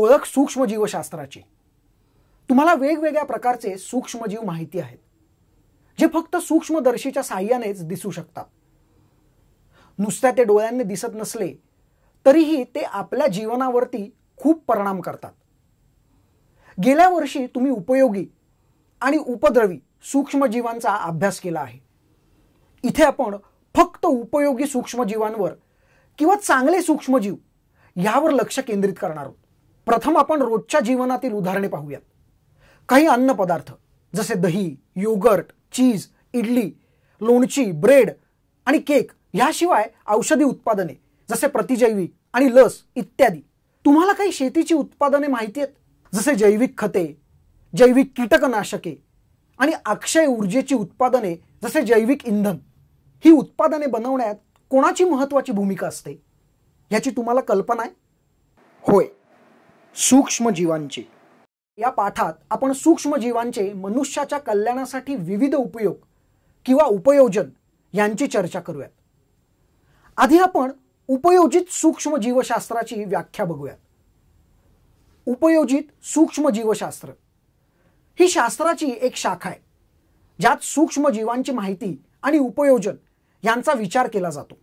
ओळख सूक्ष्मजीवशास्त्राची तुम्हाला वेगवेगळ्या प्रकारचे सूक्ष्मजीव माहिती आहेत जे फक्त सूक्ष्मदर्शीच्या साह्यानेच दिसू शकतात नुसत्या ते डोळ्यांनी दिसत नसले तरीही ते आपल्या जीवनावरती खूप परिणाम करतात गेल्या वर्षी तुम्ही उपयोगी आणि उपद्रवी सूक्ष्मजीवांचा अभ्यास केला आहे इथे आपण फक्त उपयोगी सूक्ष्मजीवांवर किंवा चांगले सूक्ष्मजीव यावर लक्ष केंद्रित करणार आहोत प्रथम आपण रोजच्या जीवनातील उदाहरणे पाहूयात काही अन्न पदार्थ जसे दही योगर्ट चीज इडली लोणची ब्रेड आणि केक ह्याशिवाय औषधी उत्पादने जसे प्रतिजैविक आणि लस इत्यादी तुम्हाला काही शेतीची उत्पादने माहिती आहेत जसे जैविक खते जैविक कीटकनाशके आणि अक्षय ऊर्जेची उत्पादने जसे जैविक इंधन ही उत्पादने बनवण्यात कोणाची महत्त्वाची भूमिका असते याची तुम्हाला कल्पना आहे होय जीवांचे या पाठात आपण सूक्ष्म जीवांचे मनुष्याच्या कल्याणासाठी विविध उपयोग किंवा उपयोजन यांची चर्चा करूयात आधी आपण उपयोजित सूक्ष्म जीवशास्त्राची व्याख्या बघूयात उपयोजित सूक्ष्म जीवशास्त्र ही शास्त्राची एक शाखा आहे ज्यात सूक्ष्म जीवांची माहिती आणि उपयोजन यांचा विचार केला जातो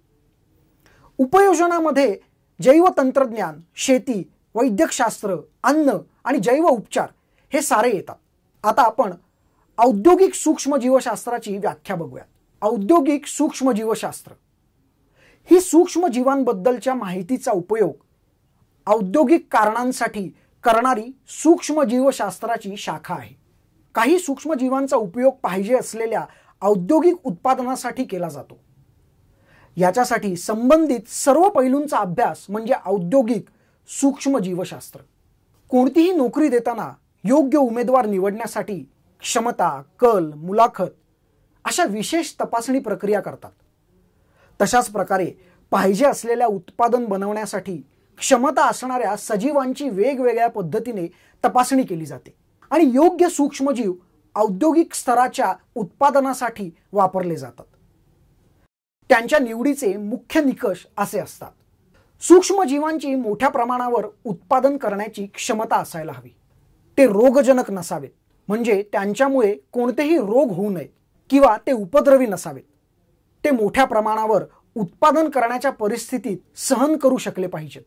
उपयोजनामध्ये जैवतंत्रज्ञान शेती वैद्यकशास्त्र अन्न आणि जैव उपचार हे सारे येतात आता आपण औद्योगिक सूक्ष्मजीवशास्त्राची व्याख्या बघूयात औद्योगिक सूक्ष्मजीवशास्त्र ही सूक्ष्मजीवांबद्दलच्या माहितीचा उपयोग औद्योगिक कारणांसाठी करणारी सूक्ष्मजीवशास्त्राची शाखा आहे काही सूक्ष्मजीवांचा उपयोग पाहिजे असलेल्या औद्योगिक उत्पादनासाठी केला जातो याच्यासाठी संबंधित सर्व पैलूंचा अभ्यास म्हणजे औद्योगिक सूक्ष्मजीवशास्त्र कोणतीही नोकरी देताना योग्य उमेदवार निवडण्यासाठी क्षमता कल मुलाखत अशा विशेष तपासणी प्रक्रिया करतात तशाच प्रकारे पाहिजे असलेल्या उत्पादन बनवण्यासाठी क्षमता असणाऱ्या सजीवांची वेगवेगळ्या पद्धतीने तपासणी केली जाते आणि योग्य सूक्ष्मजीव औद्योगिक स्तराच्या उत्पादनासाठी वापरले जातात त्यांच्या निवडीचे मुख्य निकष असे असतात सूक्ष्मजीवांची मोठ्या प्रमाणावर उत्पादन करण्याची क्षमता असायला हवी ते रोगजनक नसावेत म्हणजे त्यांच्यामुळे कोणतेही रोग होऊ नयेत किंवा ते उपद्रवी नसावेत ते मोठ्या प्रमाणावर उत्पादन करण्याच्या परिस्थितीत सहन करू शकले पाहिजेत